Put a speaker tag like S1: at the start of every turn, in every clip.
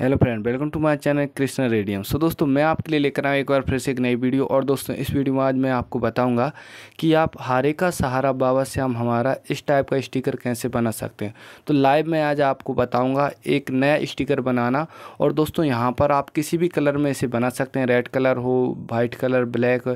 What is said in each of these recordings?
S1: hello friend welcome to my channel Krishna radium so दोस्तों मैं आपके लिए लेकर आया एक बार फिर से एक नई वीडियो और दोस्तों इस वीडियो में आज मैं आपको बताऊंगा कि आप हारे का सहारा बाबा से हम हमारा इस टाइप का स्टिकर कैसे बना सकते हैं तो लाइव मैं आज आपको बताऊंगा एक नया स्टिकर बनाना और दोस्तों यहाँ पर आप किसी भी कलर में इसे बना सकते हैं रेड कलर हो वाइट कलर ब्लैक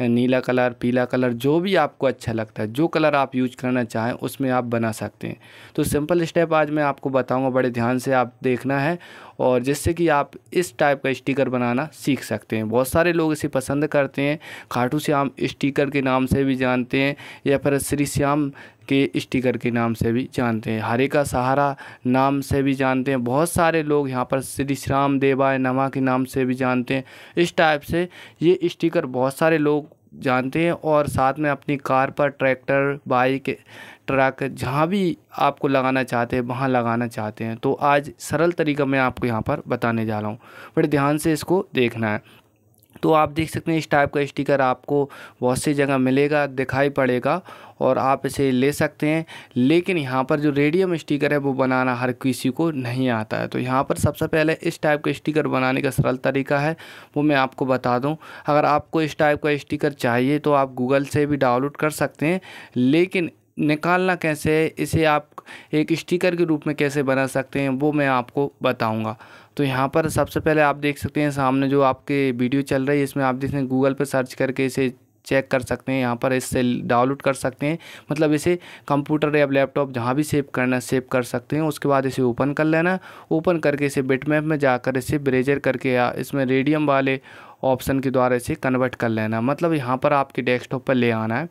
S1: नीला कलर पीला कलर जो भी आपको अच्छा लगता है जो कलर आप यूज करना चाहें उसमें आप बना सकते हैं तो सिंपल स्टेप आज मैं आपको बताऊँगा बड़े ध्यान से आप देखना है और जिससे कि आप इस टाइप का स्टिकर बनाना सीख सकते हैं बहुत सारे लोग इसे पसंद करते हैं खाटू श्याम स्टिकर के नाम से भी जानते हैं या फिर श्री श्याम के स्टिकर के नाम से भी जानते हैं हरे का सहारा नाम से भी जानते हैं बहुत सारे लोग यहाँ पर श्री श्याम देवाय नमा के नाम से भी जानते हैं इस टाइप से ये स्टिकर बहुत सारे लोग जानते हैं और साथ में अपनी कार पर ट्रैक्टर बाइक ट्रक जहाँ भी आपको लगाना चाहते हैं वहाँ लगाना चाहते हैं तो आज सरल तरीका मैं आपको यहाँ पर बताने जा रहा हूँ बड़े ध्यान से इसको देखना है तो आप देख सकते हैं इस टाइप का स्टिकर आपको बहुत सी जगह मिलेगा दिखाई पड़ेगा और आप इसे ले सकते हैं लेकिन यहाँ पर जो रेडियम स्टिकर है वो बनाना हर किसी को नहीं आता है तो यहाँ पर सबसे पहले इस टाइप का स्टिकर बनाने का सरल तरीका है वो मैं आपको बता दूँ अगर आपको इस टाइप का स्टिकर चाहिए तो आप गूगल से भी डाउनलोड कर सकते हैं लेकिन निकालना कैसे है इसे आप एक स्टिकर के रूप में कैसे बना सकते हैं वो मैं आपको बताऊंगा तो यहाँ पर सबसे पहले आप देख सकते हैं सामने जो आपके वीडियो चल रही है इसमें आप हैं गूगल पर सर्च करके इसे चेक कर सकते हैं यहाँ पर इससे डाउनलोड कर सकते हैं मतलब इसे कंप्यूटर या लैपटॉप जहाँ भी सेव करना सेव कर सकते हैं उसके बाद इसे ओपन कर लेना ओपन करके इसे बिटमैप में जाकर इसे ब्रेजर करके या इसमें रेडियम वाले ऑप्शन के द्वारा इसे कन्वर्ट कर लेना मतलब यहाँ पर आपके डेस्कटॉप पर ले आना है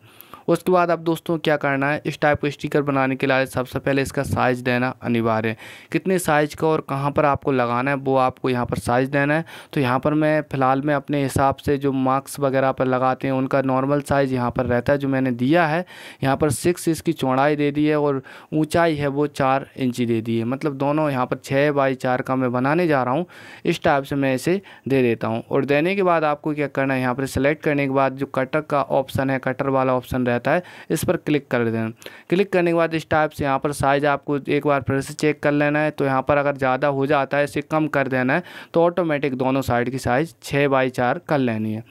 S1: उसके बाद आप दोस्तों क्या करना है इस टाइप का स्टिकर बनाने के लिए सबसे पहले इसका साइज़ देना अनिवार्य है कितने साइज़ का और कहाँ पर आपको लगाना है वो आपको यहाँ पर साइज़ देना है तो यहाँ पर मैं फ़िलहाल में अपने हिसाब से जो मार्क्स वगैरह पर लगाते हैं उनका नॉर्मल साइज़ यहाँ पर रहता है जो मैंने दिया है यहाँ पर सिक्स इसकी चौड़ाई दे दी है और ऊंचाई है वो चार इंची दे दी है मतलब दोनों यहाँ पर छः बाई चार का मैं बनाने जा रहा हूँ इस टाइप से मैं इसे दे देता हूँ और देने के बाद आपको क्या करना है यहाँ पर सेलेक्ट करने के बाद जो कटर का ऑप्शन है कटर वाला ऑप्शन रहता है इस पर क्लिक कर देना क्लिक करने के बाद इस टाइप से यहाँ पर साइज़ आपको एक बार फिर से चेक कर लेना है तो यहाँ पर अगर ज़्यादा हो जाता है इसे कम कर देना है तो ऑटोमेटिक दोनों साइड की साइज़ छः बाई चार कर लेनी है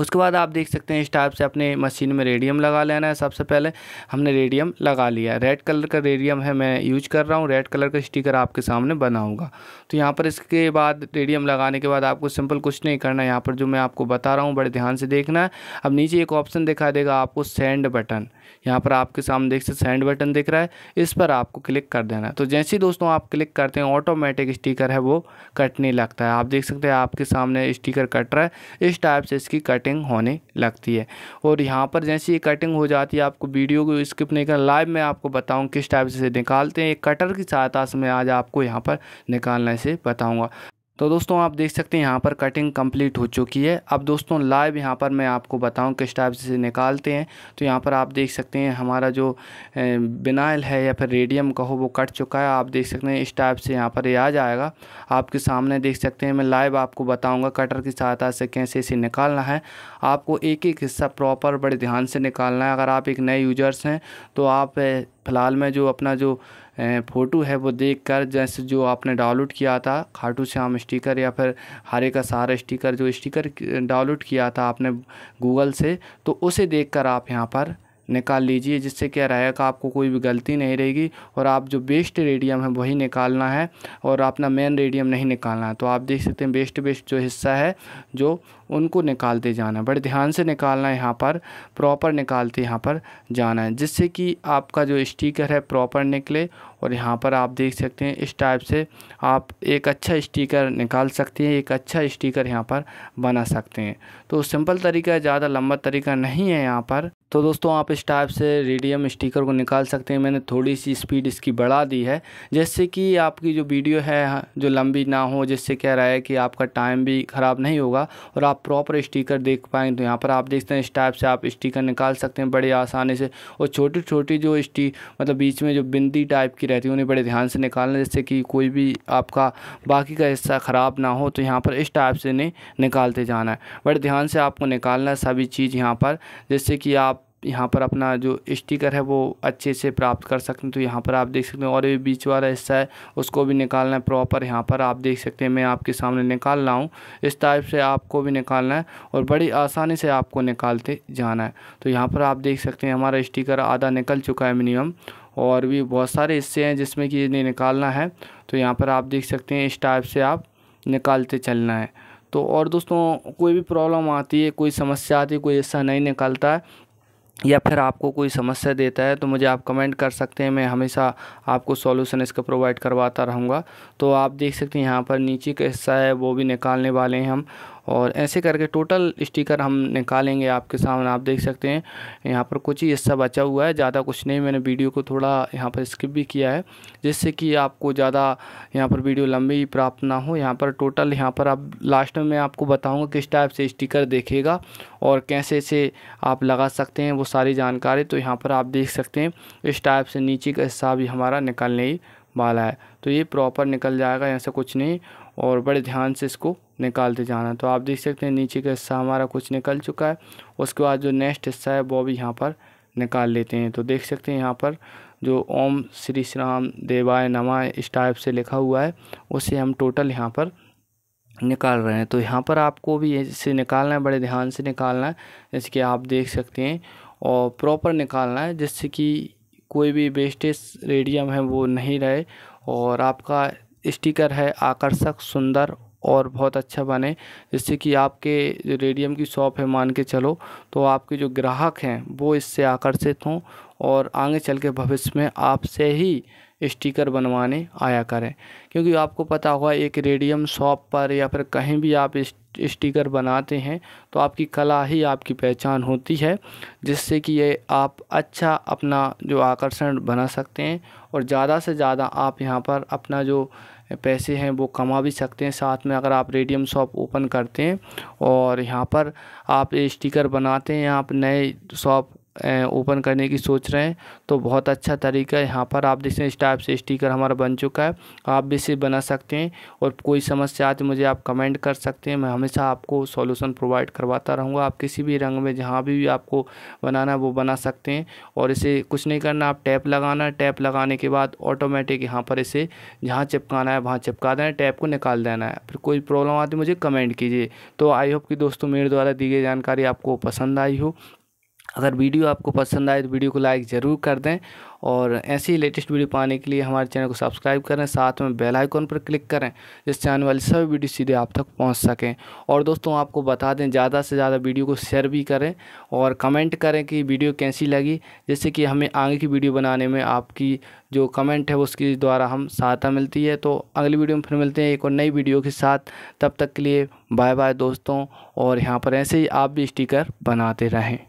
S1: उसके बाद आप देख सकते हैं इस टाइप से अपने मशीन में रेडियम लगा लेना है सबसे पहले हमने रेडियम लगा लिया है रेड कलर का रेडियम है मैं यूज कर रहा हूँ रेड कलर का स्टिकर आपके सामने बनाऊँगा तो यहाँ पर इसके बाद रेडियम लगाने के बाद आपको सिंपल कुछ नहीं करना है यहाँ पर जो मैं आपको बता रहा हूँ बड़े ध्यान से देखना है अब नीचे एक ऑप्शन दिखा देगा आपको सेंड बटन यहाँ पर आपके सामने देख सकते सेंड बटन दिख रहा है इस पर आपको क्लिक कर देना है तो जैसे ही दोस्तों आप क्लिक करते हैं ऑटोमेटिक स्टिकर है वो कटने लगता है आप देख सकते हैं आपके सामने स्टिकर कट रहा है इस टाइप से इसकी कटिंग कटिंग होने लगती है और यहाँ पर जैसे ये कटिंग हो जाती है आपको वीडियो को स्किप नहीं करना लाइव मैं आपको बताऊँ किस टाइप से निकालते हैं एक कटर की सहायता से मैं आज आपको यहाँ पर निकालने से बताऊँगा तो दोस्तों आप देख सकते हैं यहाँ पर कटिंग कंप्लीट हो चुकी है अब दोस्तों लाइव यहाँ पर मैं आपको बताऊँ किस टाइप से निकालते हैं तो यहाँ पर आप देख सकते हैं हमारा जो बिनाइल है या फिर रेडियम कहो वो कट चुका है आप देख सकते हैं इस टाइप से यहाँ पर ये आ जाएगा आपके सामने देख सकते हैं मैं लाइव आपको बताऊँगा कटर की सहायता से कैसे इसे निकालना है आपको एक एक हिस्सा प्रॉपर बड़े ध्यान से निकालना है अगर आप एक नए यूजर्स हैं तो आप फ़िलहाल में जो अपना जो फ़ोटो है वो देख कर जैसे जो आपने डाउनलोड किया था खाटू श्याम स्टिकर या फिर हरे का सारा स्टिकर जो स्टिकर डाउनलोड किया था आपने गूगल से तो उसे देख कर आप यहाँ पर निकाल लीजिए जिससे क्या रहेगा आपको कोई भी गलती नहीं रहेगी और आप जो बेस्ट रेडियम है वही निकालना है और अपना मेन रेडियम नहीं निकालना है तो आप देख सकते हैं बेस्ट बेस्ट जो हिस्सा है जो उनको निकालते जाना है बड़े ध्यान से निकालना है यहाँ पर प्रॉपर निकालते यहाँ पर जाना है जिससे कि आपका जो स्टीकर है प्रॉपर निकले और यहाँ पर आप देख सकते हैं इस टाइप से आप एक अच्छा स्टिकर निकाल सकते हैं एक अच्छा स्टिकर यहाँ पर बना सकते हैं तो सिंपल तरीका है ज़्यादा लंबा तरीका नहीं है यहाँ पर तो दोस्तों आप इस टाइप से रेडियम स्टिकर को निकाल सकते हैं मैंने थोड़ी सी स्पीड इसकी बढ़ा दी है जिससे कि आपकी जो वीडियो है जो लंबी ना हो जिससे क्या रहा है कि आपका टाइम भी ख़राब नहीं होगा और आप प्रॉपर स्टिकर देख पाएंगे तो यहाँ पर आप देखते हैं इस टाइप से आप स्टिकर निकाल सकते हैं बड़े आसानी से और छोटी छोटी जो स्टी मतलब बीच में जो बिंदी टाइप की रहती है उन्हें बड़े ध्यान से निकालना जिससे कि कोई भी आपका बाकी का हिस्सा ख़राब ना हो तो यहाँ पर इस टाइप से इन्हें निकालते जाना है बड़े ध्यान से आपको निकालना है सभी चीज़ यहाँ पर जिससे कि आप यहाँ पर अपना जो स्टिकर है वो अच्छे से प्राप्त कर सकते हैं तो यहाँ पर आप देख सकते हैं और ये बीच वाला हिस्सा है उसको भी निकालना है प्रॉपर यहाँ पर आप देख सकते हैं मैं आपके सामने निकाल रहा हूँ इस टाइप से आपको भी निकालना है और बड़ी आसानी से आपको निकालते जाना है तो यहाँ पर आप देख सकते हैं हमारा स्टिकर आधा निकल चुका है मिनिमम और भी बहुत सारे हिस्से हैं जिसमें कि इन्हें निकालना है तो यहाँ पर आप देख सकते हैं इस टाइप से आप निकालते चलना है तो और दोस्तों कोई भी प्रॉब्लम आती है कोई समस्या आती है कोई हिस्सा नहीं निकलता है या फिर आपको कोई समस्या देता है तो मुझे आप कमेंट कर सकते हैं मैं हमेशा आपको सॉल्यूशन इसका प्रोवाइड करवाता रहूँगा तो आप देख सकते हैं यहाँ पर नीचे का हिस्सा है वो भी निकालने वाले हैं हम और ऐसे करके टोटल स्टिकर हम निकालेंगे आपके सामने आप देख सकते हैं यहाँ पर कुछ ही हिस्सा बचा हुआ है ज़्यादा कुछ नहीं मैंने वीडियो को थोड़ा यहाँ पर स्किप भी किया है जिससे कि आपको ज़्यादा यहाँ पर वीडियो लंबी प्राप्त ना हो यहाँ पर टोटल यहाँ पर आप लास्ट में मैं आपको बताऊँगा किस टाइप से स्टिकर देखेगा और कैसे से आप लगा सकते हैं वो सारी जानकारी तो यहाँ पर आप देख सकते हैं इस टाइप से नीचे का हिस्सा भी हमारा निकलने वाला है तो ये प्रॉपर निकल जाएगा ऐसा कुछ नहीं और बड़े ध्यान से इसको निकालते तो जाना तो आप देख सकते हैं नीचे का हिस्सा हमारा कुछ निकल चुका है उसके बाद जो नेक्स्ट हिस्सा है वो भी यहाँ पर निकाल लेते हैं तो देख सकते हैं यहाँ पर जो ओम श्री श्राम देवाय नमा इस टाइप से लिखा हुआ है उसे हम टोटल यहाँ पर निकाल रहे हैं तो यहाँ पर आपको भी इसे निकालना है बड़े ध्यान से निकालना है जैसे कि आप देख सकते हैं और प्रॉपर निकालना है जिससे कि कोई भी वेस्टेज रेडियम है वो नहीं रहे और आपका स्टिकर है आकर्षक सुंदर और बहुत अच्छा बने जिससे कि आपके रेडियम की शॉप है मान के चलो तो आपके जो ग्राहक हैं वो इससे आकर्षित हों और आगे चल के भविष्य में आपसे ही स्टिकर बनवाने आया करें क्योंकि आपको पता होगा एक रेडियम शॉप पर या फिर कहीं भी आप इस स्टिकर बनाते हैं तो आपकी कला ही आपकी पहचान होती है जिससे कि ये आप अच्छा अपना जो आकर्षण बना सकते हैं और ज़्यादा से ज़्यादा आप यहाँ पर अपना जो पैसे हैं वो कमा भी सकते हैं साथ में अगर आप रेडियम शॉप ओपन करते हैं और यहाँ पर आप स्टिकर बनाते हैं आप नए शॉप ओपन करने की सोच रहे हैं तो बहुत अच्छा तरीका है यहाँ पर आप हैं इस टाइप से स्टिकर हमारा बन चुका है आप भी इसे बना सकते हैं और कोई समस्या आती मुझे आप कमेंट कर सकते हैं मैं हमेशा आपको सॉल्यूशन प्रोवाइड करवाता रहूँगा आप किसी भी रंग में जहाँ भी, भी आपको बनाना है वो बना सकते हैं और इसे कुछ नहीं करना आप टैप लगाना टैप लगाने के बाद ऑटोमेटिक यहाँ पर इसे जहाँ चिपकाना है वहाँ चिपका देना टैप को निकाल देना है फिर कोई प्रॉब्लम आती मुझे कमेंट कीजिए तो आई होप कि दोस्तों मेरे द्वारा दी गई जानकारी आपको पसंद आई हो अगर वीडियो आपको पसंद आए तो वीडियो को लाइक ज़रूर कर दें और ऐसी लेटेस्ट वीडियो पाने के लिए हमारे चैनल को सब्सक्राइब करें साथ में बेल आइकॉन पर क्लिक करें जिससे आने वाली सभी वीडियो सीधे आप तक पहुंच सकें और दोस्तों आपको बता दें ज़्यादा से ज़्यादा वीडियो को शेयर भी करें और कमेंट करें कि वीडियो कैसी लगी जिससे कि हमें आगे की वीडियो बनाने में आपकी जो कमेंट है उसके द्वारा हम सहायता मिलती है तो अगली वीडियो में फिर मिलते हैं एक और नई वीडियो के साथ तब तक के लिए बाय बाय दोस्तों और यहाँ पर ऐसे ही आप भी स्टिकर बनाते रहें